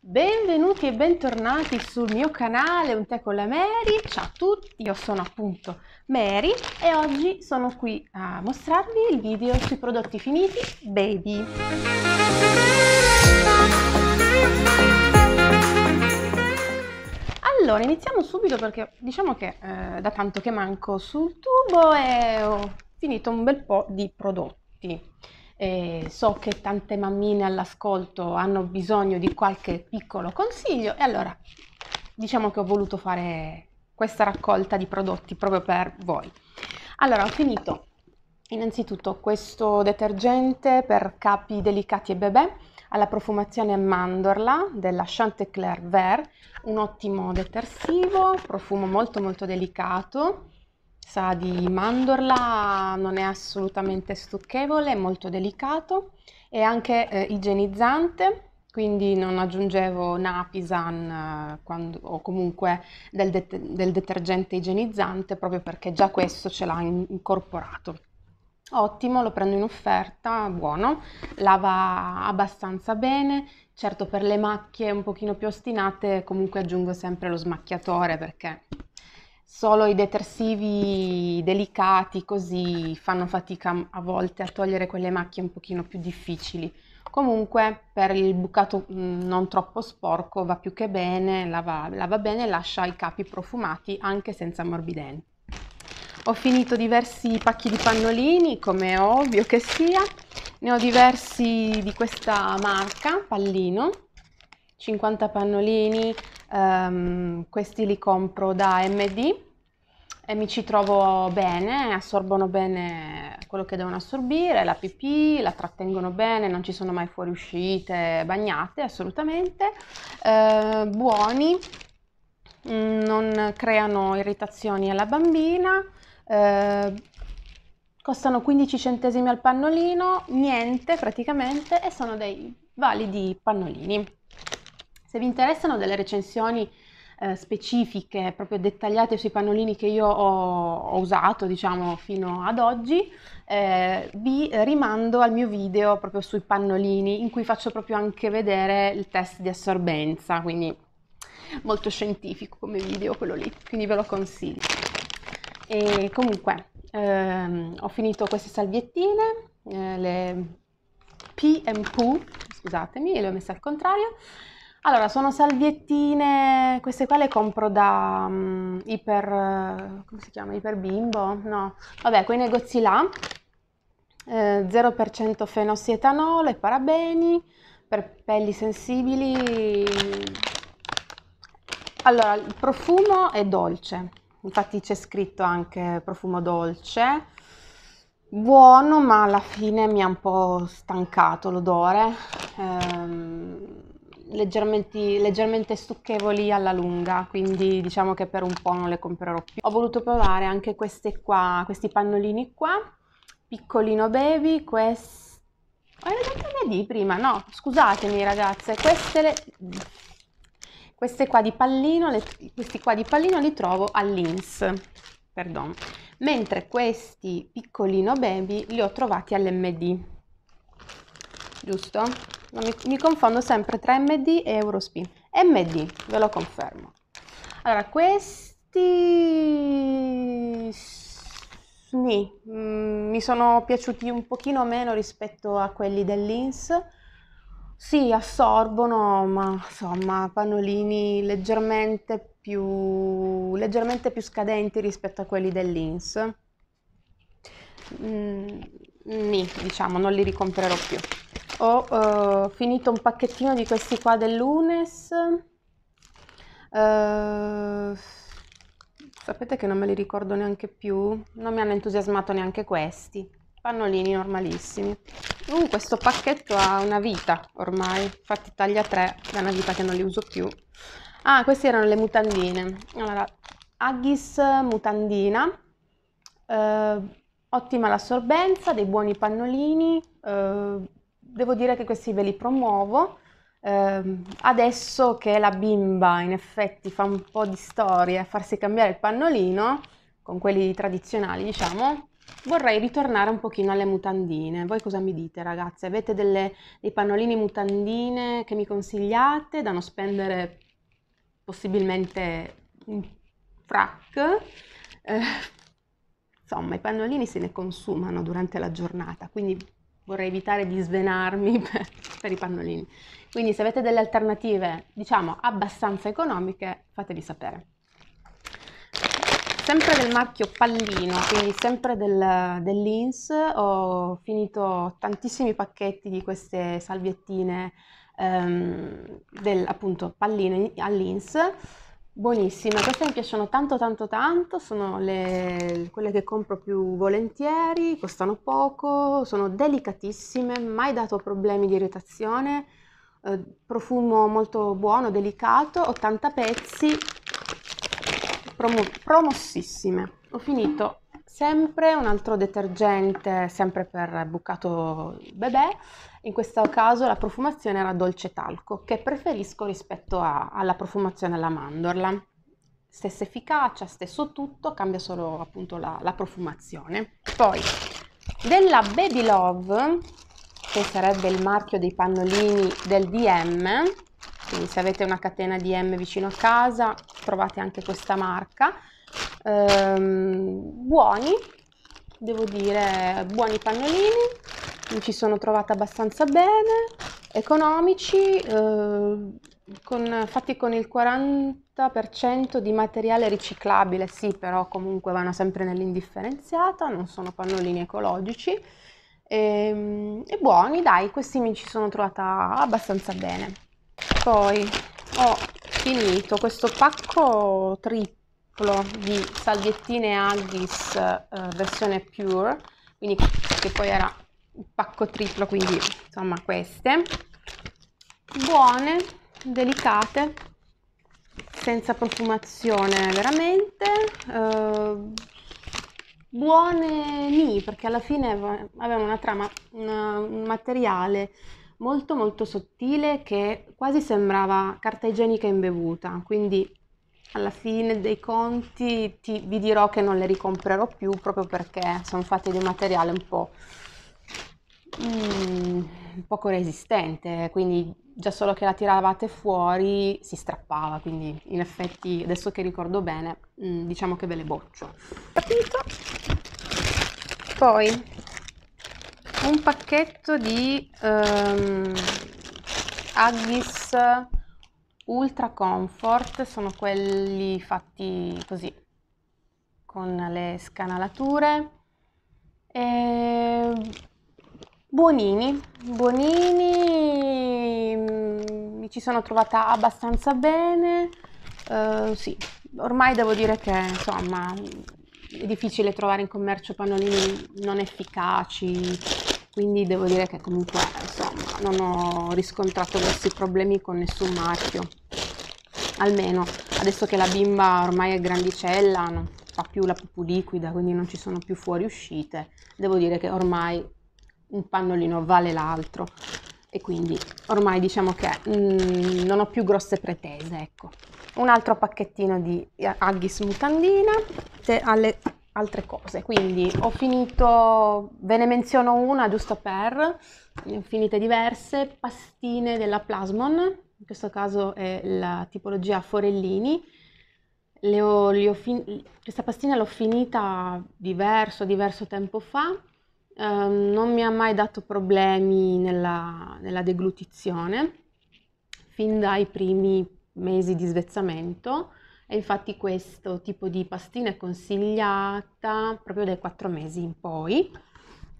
Benvenuti e bentornati sul mio canale Un Te con la Mary. Ciao a tutti, io sono appunto Mary e oggi sono qui a mostrarvi il video sui prodotti finiti Baby. Allora, iniziamo subito perché diciamo che eh, da tanto che manco sul tubo e ho finito un bel po' di prodotti eh, so che tante mammine all'ascolto hanno bisogno di qualche piccolo consiglio e allora diciamo che ho voluto fare questa raccolta di prodotti proprio per voi. Allora ho finito innanzitutto questo detergente per capi delicati e bebè alla profumazione mandorla della Chantecler Vert, un ottimo detersivo, profumo molto molto delicato, Sa di mandorla, non è assolutamente stucchevole, è molto delicato, e anche eh, igienizzante, quindi non aggiungevo Napisan eh, quando, o comunque del, det del, detergente igienizzante proprio perché già questo ce l'ha in incorporato. Ottimo, lo prendo in offerta, buono, lava abbastanza bene, certo per le macchie un pochino più ostinate comunque aggiungo sempre lo smacchiatore perché Solo i detersivi delicati così fanno fatica a volte a togliere quelle macchie un pochino più difficili. Comunque per il bucato mm, non troppo sporco va più che bene, lava, lava bene e lascia i capi profumati anche senza morbidenti. Ho finito diversi pacchi di pannolini, come ovvio che sia. Ne ho diversi di questa marca, pallino, 50 pannolini Um, questi li compro da MD e mi ci trovo bene, assorbono bene quello che devono assorbire, la pipì, la trattengono bene, non ci sono mai fuoriuscite, bagnate assolutamente, eh, buoni, mm, non creano irritazioni alla bambina, eh, costano 15 centesimi al pannolino, niente praticamente e sono dei validi pannolini. Se vi interessano delle recensioni eh, specifiche, proprio dettagliate sui pannolini che io ho, ho usato, diciamo, fino ad oggi, eh, vi rimando al mio video proprio sui pannolini, in cui faccio proprio anche vedere il test di assorbenza, quindi molto scientifico come video quello lì, quindi ve lo consiglio. E comunque, ehm, ho finito queste salviettine, eh, le P&P, scusatemi, le ho messe al contrario, allora, sono salviettine, queste qua le compro da um, Iper, eh, come si chiama? Iper Bimbo? No, vabbè, quei negozi là, eh, 0% fenossietanolo e parabeni, per pelli sensibili. Allora, il profumo è dolce, infatti c'è scritto anche profumo dolce, buono ma alla fine mi ha un po' stancato l'odore. Ehm, leggermente, leggermente stucchevoli alla lunga, quindi diciamo che per un po' non le comprerò più. Ho voluto provare anche queste qua, questi pannolini qua, piccolino baby, questi... Ho detto di prima, no, scusatemi ragazze, queste le queste qua di pallino, le, questi qua di pallino li trovo all'Ins, perdon, mentre questi piccolino baby li ho trovati all'MD, giusto? No, mi, mi, confondo sempre tra MD e Eurospin. MD, ve lo confermo. Allora, questi... Sì, mm, mi sono piaciuti un pochino meno rispetto a quelli dell'Ins. Sì, assorbono, ma insomma, pannolini leggermente più, leggermente più scadenti rispetto a quelli dell'Ins. Mm, nì, diciamo, non li ricomprerò più ho uh, finito un pacchettino di questi qua dell'Unes uh, eh, sapete che non me li ricordo neanche più non mi hanno entusiasmato neanche questi pannolini normalissimi uh, questo pacchetto ha una vita ormai infatti taglia 3 da una vita che non li uso più ah queste erano le mutandine allora Aggis mutandina eh, ottima l'assorbenza, dei buoni pannolini, eh, devo dire che questi ve li promuovo. Eh, adesso che la bimba in effetti fa un po' di storia a farsi cambiare il pannolino, con quelli tradizionali diciamo, vorrei ritornare un pochino alle mutandine. Voi cosa mi dite ragazze? Avete delle, dei pannolini mutandine che mi consigliate da non spendere possibilmente un frac? Eh, insomma, i pannolini se ne consumano durante la giornata, quindi vorrei evitare di svenarmi per, per i pannolini. Quindi se avete delle alternative, diciamo, abbastanza economiche, fateli sapere. Sempre del marchio Pallino, quindi sempre del, dell'Ins, ho finito tantissimi pacchetti di queste salviettine ehm, del appunto Pallino all'Ins Buonissime, queste mi piacciono tanto tanto tanto, sono le, quelle che compro più volentieri, costano poco, sono delicatissime, mai dato problemi di irritazione, eh, profumo molto buono, delicato, 80 pezzi, promossissime. Ho finito sempre un altro detergente, sempre per bucato bebè, in questo caso la profumazione era dolce talco, che preferisco rispetto a, alla profumazione alla mandorla. Stessa efficacia, stesso tutto, cambia solo appunto la, la profumazione. Poi della Baby Love, che sarebbe il marchio dei pannolini del DM, quindi se avete una catena DM vicino a casa trovate anche questa marca ehm, buoni, devo dire buoni pannolini, mi ci sono trovata abbastanza bene, economici, eh, con, fatti con il 40% di materiale riciclabile, sì, però comunque vanno sempre nell'indifferenziata, non sono pannolini ecologici. E, ehm, e, buoni, dai, questi mi ci sono trovata abbastanza bene. Poi ho finito questo pacco triplo scoppolo di salviettine Haggis eh, versione Pure, quindi che poi era un pacco triplo, quindi insomma queste. Buone, delicate, senza profumazione veramente. Eh, buone nì perché alla fine avevano una trama, una, un materiale molto molto sottile che quasi sembrava carta igienica imbevuta, quindi alla fine dei conti ti, vi dirò che non le ricomprerò più proprio perché sono fatte di un materiale un po' mm, poco resistente, quindi già solo che la tiravate fuori si strappava, quindi in effetti adesso che ricordo bene mm, diciamo che ve le boccio. Capito? Poi un pacchetto di um, ehm, Aggis ultra comfort sono quelli fatti così con le scanalature e buonini buonini mm, mi ci sono trovata abbastanza bene uh, sì ormai devo dire che insomma è difficile trovare in commercio pannolini non efficaci quindi devo dire che comunque insomma non ho riscontrato grossi problemi con nessun marchio almeno adesso che la bimba ormai è grandicella non fa più la pupù liquida quindi non ci sono più fuoriuscite devo dire che ormai un pannolino vale l'altro e quindi ormai diciamo che mh, mm, non ho più grosse pretese ecco un altro pacchettino di eh, Aghis mutandina alle altre cose. Quindi ho finito, ve ne menziono una giusto per, ne ho finite diverse, pastine della Plasmon, in questo caso è la tipologia Forellini. Le ho, le ho fin- questa pastina l'ho finita diverso, diverso tempo fa, eh, non mi ha mai dato problemi nella, nella deglutizione, fin dai primi mesi di svezzamento e infatti questo tipo di pastina è consigliata proprio dai quattro mesi in poi.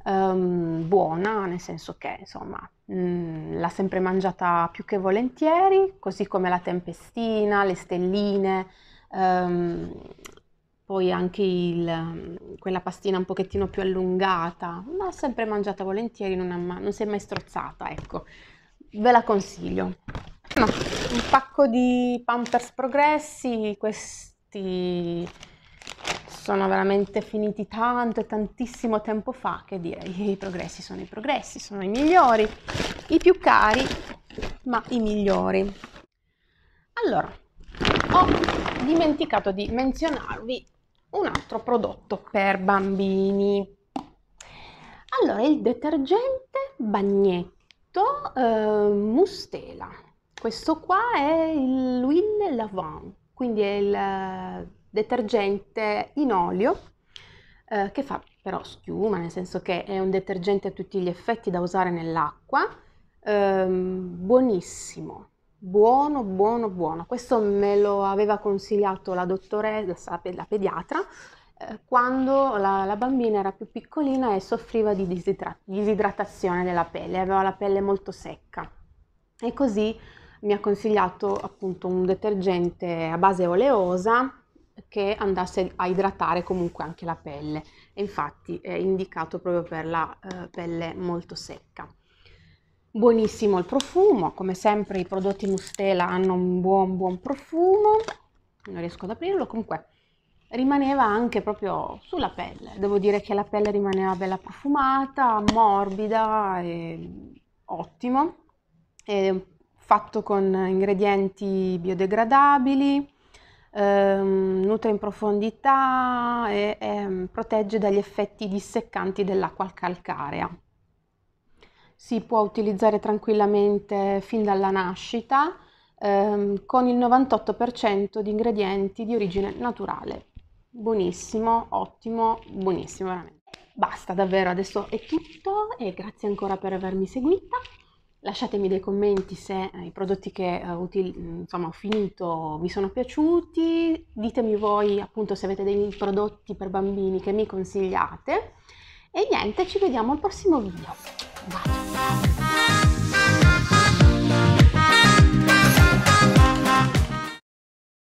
Um, buona, nel senso che insomma mh, mm, l'ha sempre mangiata più che volentieri, così come la tempestina, le stelline, um, poi anche il, quella pastina un pochettino più allungata, l'ha sempre mangiata volentieri, non, ma, non si è mai strozzata, ecco, ve la consiglio. No un pacco di Pampers Progressi, questi sono veramente finiti tanto e tantissimo tempo fa che dire i progressi sono i progressi, sono i migliori, i più cari, ma i migliori. Allora, ho dimenticato di menzionarvi un altro prodotto per bambini. Allora, il detergente bagnetto eh, Mustela questo qua è l'huile lavant, quindi è il eh, detergente in olio eh, che fa però schiuma, nel senso che è un detergente a tutti gli effetti da usare nell'acqua, ehm, buonissimo, buono, buono, buono. Questo me lo aveva consigliato la dottoressa, la pediatra, eh, quando la, la, bambina era più piccolina e soffriva di disidrat- disidratazione della pelle, aveva la pelle molto secca. E così mi ha consigliato appunto un detergente a base oleosa che andasse a idratare comunque anche la pelle e infatti è indicato proprio per la eh, pelle molto secca. Buonissimo il profumo, come sempre i prodotti Mustela hanno un buon buon profumo, non riesco ad aprirlo, comunque rimaneva anche proprio sulla pelle, devo dire che la pelle rimaneva bella profumata, morbida, e ottimo, e fatto con ingredienti biodegradabili, ehm, nutre in profondità e, e ehm, protegge dagli effetti disseccanti dell'acqua calcarea. Si può utilizzare tranquillamente fin dalla nascita ehm, con il 98% di ingredienti di origine naturale. Buonissimo, ottimo, buonissimo veramente. Basta davvero, adesso è tutto e grazie ancora per avermi seguita. Lasciatemi dei commenti se eh, i prodotti che eh, util- insomma, ho finito vi sono piaciuti, ditemi voi appunto se avete dei prodotti per bambini che mi consigliate e niente, ci vediamo al prossimo video. Bye.